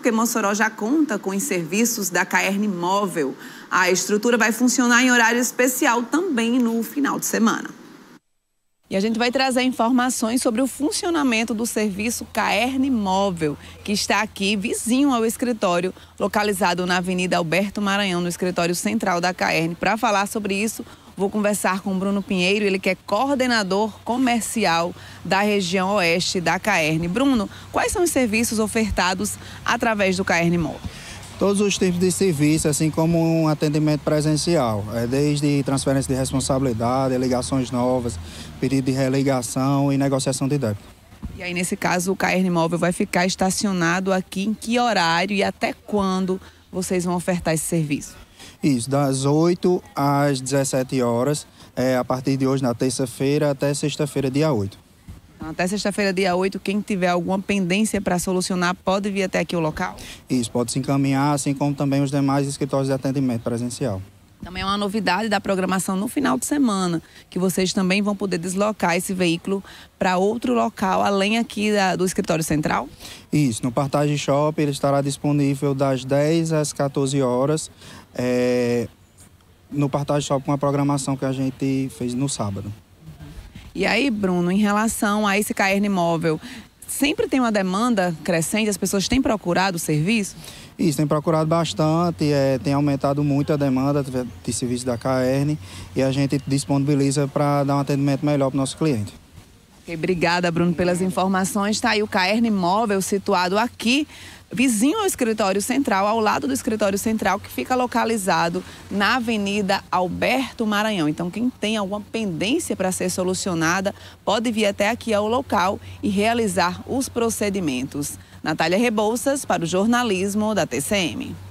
Porque Mossoró já conta com os serviços da Caerne Móvel. A estrutura vai funcionar em horário especial também no final de semana. E a gente vai trazer informações sobre o funcionamento do serviço Caerne Móvel, que está aqui vizinho ao escritório, localizado na Avenida Alberto Maranhão, no escritório central da Caerne. Para falar sobre isso, Vou conversar com o Bruno Pinheiro, ele que é coordenador comercial da região oeste da Caerne. Bruno, quais são os serviços ofertados através do Caerne Mall? todos os tipos de serviço, assim como um atendimento presencial, é desde transferência de responsabilidade, ligações novas, pedido de religação e negociação de débito. E aí, nesse caso, o KRN Móvel vai ficar estacionado aqui em que horário e até quando vocês vão ofertar esse serviço? Isso, das 8 às 17 horas, é, a partir de hoje, na terça-feira, até sexta-feira, dia 8. Então, até sexta-feira, dia 8, quem tiver alguma pendência para solucionar pode vir até aqui o local? Isso, pode se encaminhar, assim como também os demais escritórios de atendimento presencial. Também é uma novidade da programação no final de semana, que vocês também vão poder deslocar esse veículo para outro local, além aqui da, do escritório central? Isso, no Partage Shop ele estará disponível das 10 às 14 horas, é, no Partage Shop com a programação que a gente fez no sábado. Uhum. E aí, Bruno, em relação a esse cairn imóvel, sempre tem uma demanda crescente? As pessoas têm procurado o serviço? Isso, tem procurado bastante, é, tem aumentado muito a demanda de serviço da cairn e a gente disponibiliza para dar um atendimento melhor para o nosso cliente. Okay, obrigada, Bruno, pelas informações. Está aí o Caerne Imóvel, situado aqui vizinho ao escritório central, ao lado do escritório central, que fica localizado na Avenida Alberto Maranhão. Então, quem tem alguma pendência para ser solucionada, pode vir até aqui ao local e realizar os procedimentos. Natália Rebouças, para o jornalismo da TCM.